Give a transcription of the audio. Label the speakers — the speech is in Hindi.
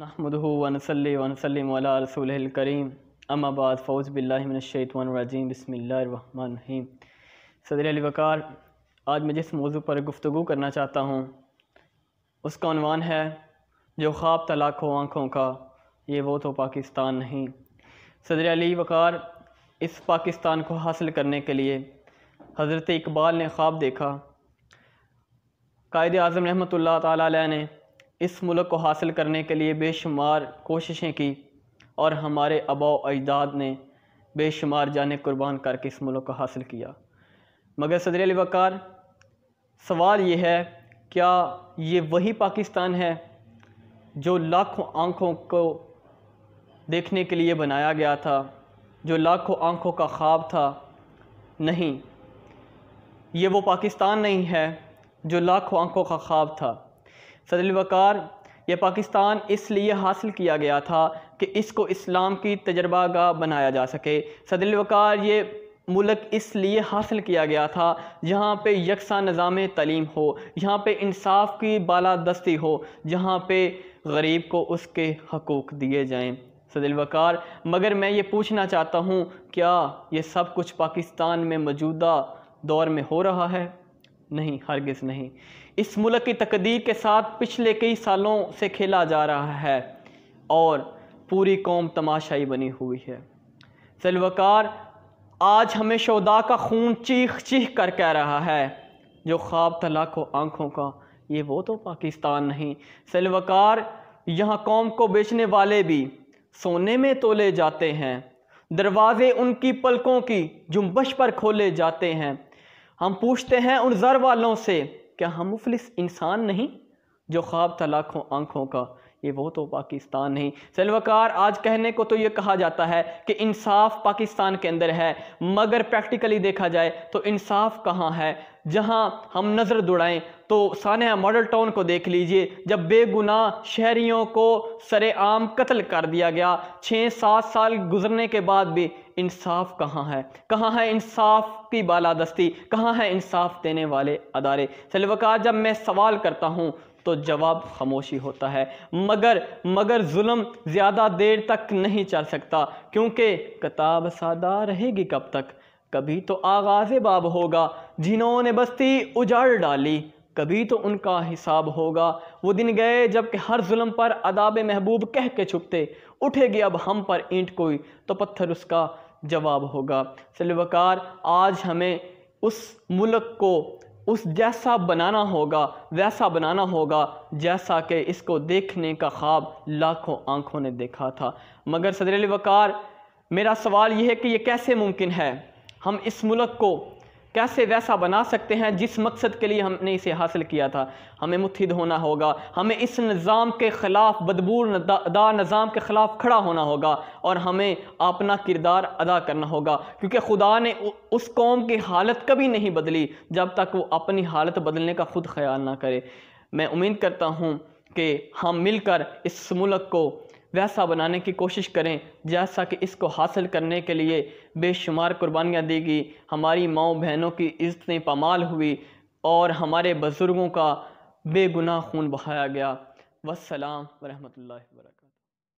Speaker 1: नहमदू करीम फ़ौज़ बिल्लाशतवानरजीम बसमीम सदर वक़ार आज मैं जिस मौजू पर गुफ्तु करना चाहता हूँ उसका अनवान है जो ख्वाब तलाक हो आँखों का ये वो तो पाकिस्तान नहीं सदर अली वक़ार इस पाकिस्तान को हासिल करने के लिए हज़रत इकबाल ने ख्वाब देखा कायद अजम रहमत ला ने इस मुल्क को हासिल करने के लिए बेशुमार कोशिशें की और हमारे आबा अजदाद ने बेशुमार जाने कुर्बान करके इस मुल्क को हासिल किया मगर सदर अलवकार सवाल ये है क्या ये वही पाकिस्तान है जो लाखों आँखों को देखने के लिए बनाया गया था जो लाखों आँखों का ख्वाब था नहीं ये वो पाकिस्तान नहीं है जो लाखों आँखों का ख्वाब था सदल वक़ार यह पाकिस्तान इसलिए हासिल किया गया था कि इसको इस्लाम की तजर्बा बनाया जा सके सदल वक़ार ये मुल्क इसलिए हासिल किया गया था जहाँ पे यकसा निज़ाम तलीम हो यहाँ पे इंसाफ की बाला दस्ती हो जहाँ पे गरीब को उसके हकूक़ दिए जाएँ सदल वकार मगर मैं ये पूछना चाहता हूँ क्या ये सब कुछ पाकिस्तान में मौजूदा दौर में हो रहा है नहीं हरगिज़ नहीं इस मुल्क की तकदीर के साथ पिछले कई सालों से खेला जा रहा है और पूरी कौम तमाशाई बनी हुई है सलवकार आज हमें शोदा का खून चीख चीख कर कह रहा है जो ख्वाब तला को आंखों का ये वो तो पाकिस्तान नहीं सलवकार यहाँ कौम को बेचने वाले भी सोने में तोले जाते हैं दरवाजे उनकी पलकों की जुम्बश पर खोले जाते हैं हम पूछते हैं उन जर वालों से क्या हम मुफलिस इंसान नहीं जो ख्वाब था लाखों आंखों का ये वो तो पाकिस्तान नहीं सलवकार आज कहने को तो ये कहा जाता है कि इंसाफ पाकिस्तान के अंदर है मगर प्रैक्टिकली देखा जाए तो इंसाफ कहाँ है जहाँ हम नज़र दौड़ाएं तो सानह मॉडल टाउन को देख लीजिए जब बेगुनाह शहरीों को सरेआम कत्ल कर दिया गया छः सात साल गुजरने के बाद भी इंसाफ कहाँ है कहाँ है इंसाफ की बालादस्ती कहाँ है इंसाफ देने वाले अदारे सलवकार जब मैं सवाल करता हूँ तो जवाब खामोशी होता है मगर मगर जुल्म ज़्यादा देर तक नहीं चल सकता क्योंकि किताब सादा रहेगी कब तक कभी तो आगाज़ बाब होगा जिन्होंने बस्ती उजाड़ डाली कभी तो उनका हिसाब होगा वो दिन गए जबकि हर जुल्म पर अदाब महबूब कह के छुपते उठेगी अब हम पर ईंट कोई तो पत्थर उसका जवाब होगा सलवकार आज हमें उस मुल्क को उस जैसा बनाना होगा वैसा बनाना होगा जैसा कि इसको देखने का ख्वाब लाखों आंखों ने देखा था मगर सदर वकार मेरा सवाल यह है कि यह कैसे मुमकिन है हम इस मुल्क को कैसे वैसा बना सकते हैं जिस मकसद के लिए हमने इसे हासिल किया था हमें मुतहद होना होगा हमें इस निज़ाम के ख़िलाफ़ बदबूर दा निज़ाम के ख़िलाफ़ खड़ा होना होगा और हमें अपना किरदार अदा करना होगा क्योंकि खुदा ने उस कौम की हालत कभी नहीं बदली जब तक वो अपनी हालत बदलने का ख़ुद ख्याल ना करे मैं उम्मीद करता हूँ कि हम मिलकर इस मुल्क को वैसा बनाने की कोशिश करें जैसा कि इसको हासिल करने के लिए बेशुमार कुर्बानियाँ दी गई हमारी माओ बहनों की इज्जतें पामाल हुई और हमारे बुज़ुर्गों का बेगुनाह खून बहाया गया वसलाम वरहमल वर्क